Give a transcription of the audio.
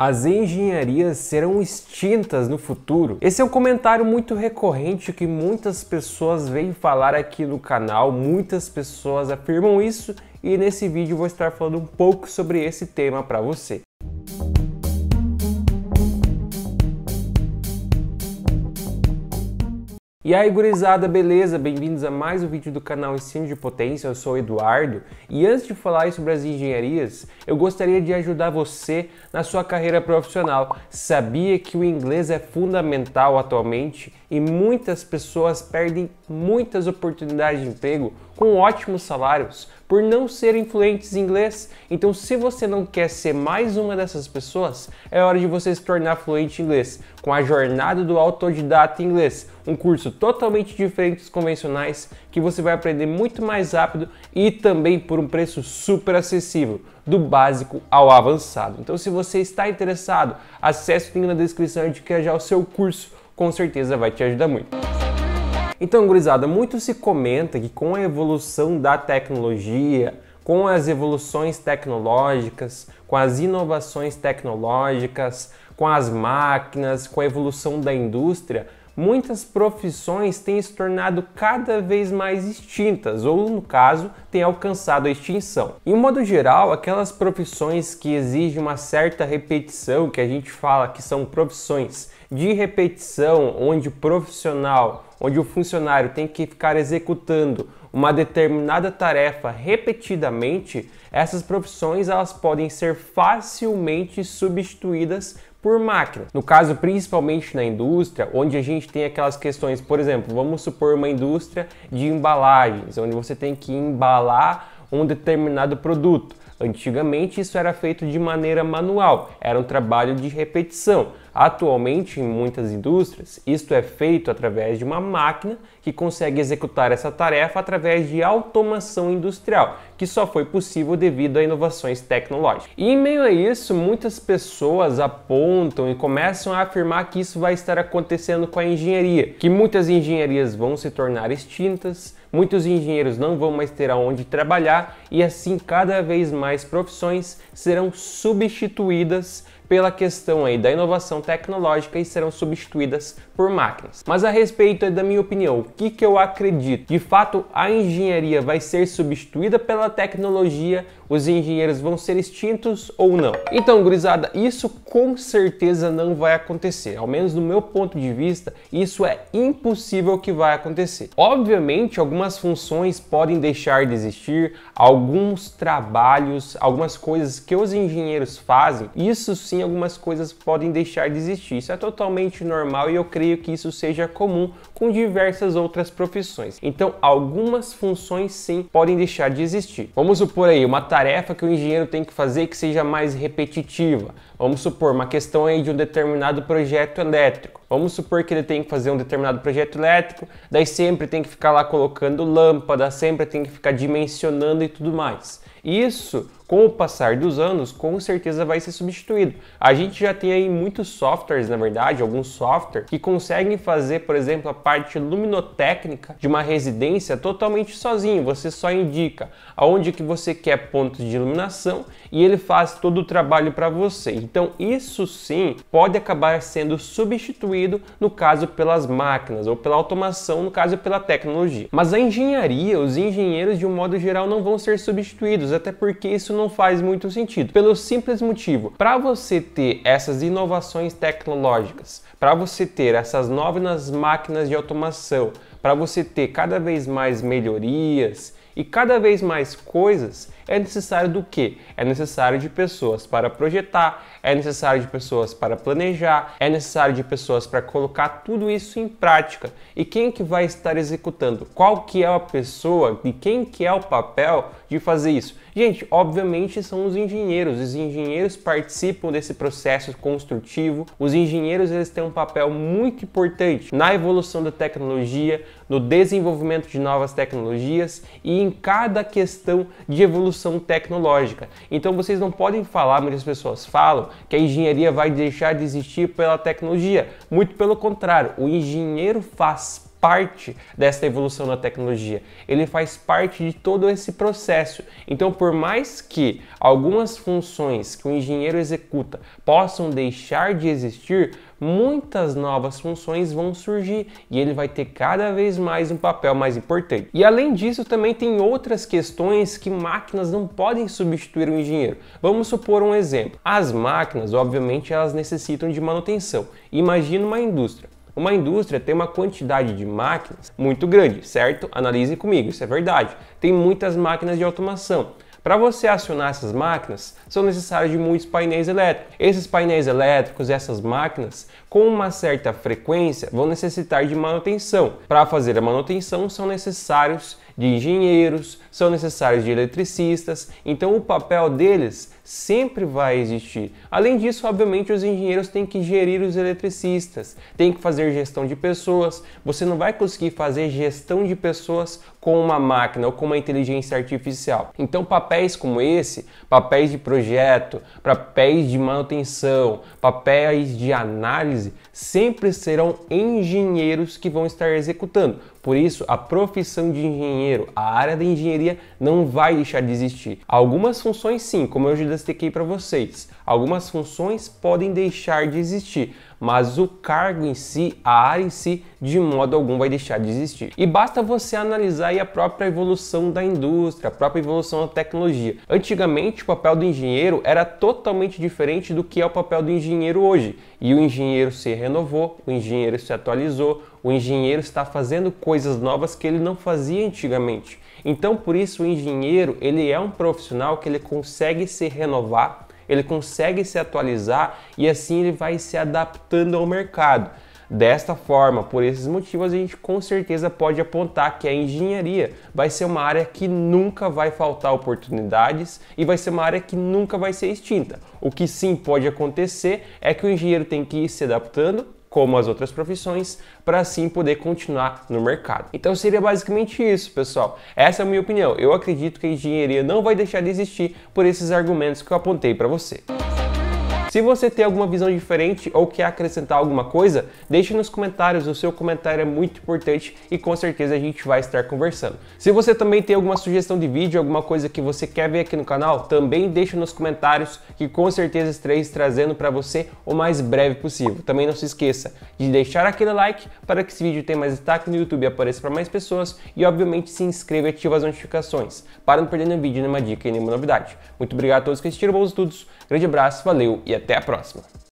as engenharias serão extintas no futuro? Esse é um comentário muito recorrente que muitas pessoas vêm falar aqui no canal, muitas pessoas afirmam isso e nesse vídeo vou estar falando um pouco sobre esse tema para você. E aí, gurizada, beleza? Bem-vindos a mais um vídeo do canal Ensino de Potência, eu sou o Eduardo. E antes de falar sobre as engenharias, eu gostaria de ajudar você na sua carreira profissional. Sabia que o inglês é fundamental atualmente e muitas pessoas perdem muitas oportunidades de emprego com ótimos salários por não serem fluentes em inglês. Então, se você não quer ser mais uma dessas pessoas, é hora de você se tornar fluente em inglês com a jornada do autodidata em inglês, um curso totalmente diferente dos convencionais que você vai aprender muito mais rápido e também por um preço super acessível, do básico ao avançado. Então, se você está interessado, acesse o link na descrição e adquira já o seu curso, com certeza vai te ajudar muito. Então, gurizada, muito se comenta que com a evolução da tecnologia, com as evoluções tecnológicas, com as inovações tecnológicas, com as máquinas, com a evolução da indústria, muitas profissões têm se tornado cada vez mais extintas, ou no caso, têm alcançado a extinção. Em modo geral, aquelas profissões que exigem uma certa repetição, que a gente fala que são profissões de repetição, onde o profissional, onde o funcionário tem que ficar executando uma determinada tarefa repetidamente, essas profissões elas podem ser facilmente substituídas por máquina. No caso, principalmente na indústria, onde a gente tem aquelas questões, por exemplo, vamos supor uma indústria de embalagens, onde você tem que embalar um determinado produto. Antigamente isso era feito de maneira manual, era um trabalho de repetição. Atualmente, em muitas indústrias, isto é feito através de uma máquina que consegue executar essa tarefa através de automação industrial, que só foi possível devido a inovações tecnológicas. E em meio a isso, muitas pessoas apontam e começam a afirmar que isso vai estar acontecendo com a engenharia, que muitas engenharias vão se tornar extintas, muitos engenheiros não vão mais ter aonde trabalhar e assim cada vez mais profissões serão substituídas pela questão aí da inovação tecnológica e serão substituídas por máquinas. Mas a respeito da minha opinião, o que, que eu acredito? De fato, a engenharia vai ser substituída pela tecnologia os engenheiros vão ser extintos ou não. Então, gurizada, isso com certeza não vai acontecer. Ao menos no meu ponto de vista, isso é impossível que vai acontecer. Obviamente, algumas funções podem deixar de existir, alguns trabalhos, algumas coisas que os engenheiros fazem, isso sim, algumas coisas podem deixar de existir. Isso é totalmente normal e eu creio que isso seja comum com diversas outras profissões. Então, algumas funções sim podem deixar de existir. Vamos supor aí uma tarefa tarefa que o engenheiro tem que fazer que seja mais repetitiva. Vamos supor uma questão aí de um determinado projeto elétrico. Vamos supor que ele tem que fazer um determinado projeto elétrico, daí sempre tem que ficar lá colocando lâmpada, sempre tem que ficar dimensionando e tudo mais. Isso com o passar dos anos, com certeza vai ser substituído. A gente já tem aí muitos softwares, na verdade, alguns softwares que conseguem fazer, por exemplo, a parte luminotécnica de uma residência totalmente sozinho. Você só indica aonde que você quer pontos de iluminação e ele faz todo o trabalho para você. Então, isso sim pode acabar sendo substituído no caso pelas máquinas ou pela automação, no caso pela tecnologia. Mas a engenharia, os engenheiros de um modo geral não vão ser substituídos, até porque isso não não faz muito sentido, pelo simples motivo, para você ter essas inovações tecnológicas, para você ter essas novas máquinas de automação, para você ter cada vez mais melhorias e cada vez mais coisas, é necessário do quê? É necessário de pessoas para projetar, é necessário de pessoas para planejar, é necessário de pessoas para colocar tudo isso em prática. E quem que vai estar executando? Qual que é a pessoa e quem que é o papel de fazer isso? Gente, obviamente são os engenheiros. Os engenheiros participam desse processo construtivo. Os engenheiros eles têm um papel muito importante na evolução da tecnologia, no desenvolvimento de novas tecnologias e em cada questão de evolução tecnológica. Então vocês não podem falar, muitas pessoas falam, que a engenharia vai deixar de existir pela tecnologia. Muito pelo contrário, o engenheiro faz parte desta evolução da tecnologia, ele faz parte de todo esse processo. Então, por mais que algumas funções que o engenheiro executa possam deixar de existir, muitas novas funções vão surgir e ele vai ter cada vez mais um papel mais importante. E além disso, também tem outras questões que máquinas não podem substituir o engenheiro. Vamos supor um exemplo. As máquinas, obviamente, elas necessitam de manutenção. Imagina uma indústria. Uma indústria tem uma quantidade de máquinas muito grande, certo? Analise comigo, isso é verdade. Tem muitas máquinas de automação. Para você acionar essas máquinas, são necessários de muitos painéis elétricos. Esses painéis elétricos, essas máquinas, com uma certa frequência, vão necessitar de manutenção. Para fazer a manutenção, são necessários de engenheiros, são necessários de eletricistas. Então, o papel deles sempre vai existir. Além disso, obviamente, os engenheiros têm que gerir os eletricistas, têm que fazer gestão de pessoas. Você não vai conseguir fazer gestão de pessoas com uma máquina ou com uma inteligência artificial. Então, papéis como esse, papéis de projeto, papéis de manutenção, papéis de análise, sempre serão engenheiros que vão estar executando. Por isso, a profissão de engenheiro, a área da engenharia não vai deixar de existir. Algumas funções sim, como eu já destaquei para vocês. Algumas funções podem deixar de existir, mas o cargo em si, a área em si, de modo algum vai deixar de existir. E basta você analisar a própria evolução da indústria, a própria evolução da tecnologia. Antigamente, o papel do engenheiro era totalmente diferente do que é o papel do engenheiro hoje. E o engenheiro se renovou, o engenheiro se atualizou, o engenheiro está fazendo coisas novas que ele não fazia antigamente. Então, por isso, o engenheiro ele é um profissional que ele consegue se renovar ele consegue se atualizar e assim ele vai se adaptando ao mercado. Desta forma, por esses motivos, a gente com certeza pode apontar que a engenharia vai ser uma área que nunca vai faltar oportunidades e vai ser uma área que nunca vai ser extinta. O que sim pode acontecer é que o engenheiro tem que ir se adaptando como as outras profissões, para assim poder continuar no mercado. Então seria basicamente isso, pessoal. Essa é a minha opinião. Eu acredito que a engenharia não vai deixar de existir por esses argumentos que eu apontei para você. Se você tem alguma visão diferente ou quer acrescentar alguma coisa, deixe nos comentários, o seu comentário é muito importante e com certeza a gente vai estar conversando. Se você também tem alguma sugestão de vídeo, alguma coisa que você quer ver aqui no canal, também deixe nos comentários que com certeza estarei trazendo para você o mais breve possível. Também não se esqueça de deixar aquele like para que esse vídeo tenha mais destaque no YouTube e apareça para mais pessoas e obviamente se inscreva e ative as notificações para não perder nenhum vídeo, nenhuma dica e nenhuma novidade. Muito obrigado a todos que assistiram, bons estudos, grande abraço, valeu e até até a próxima.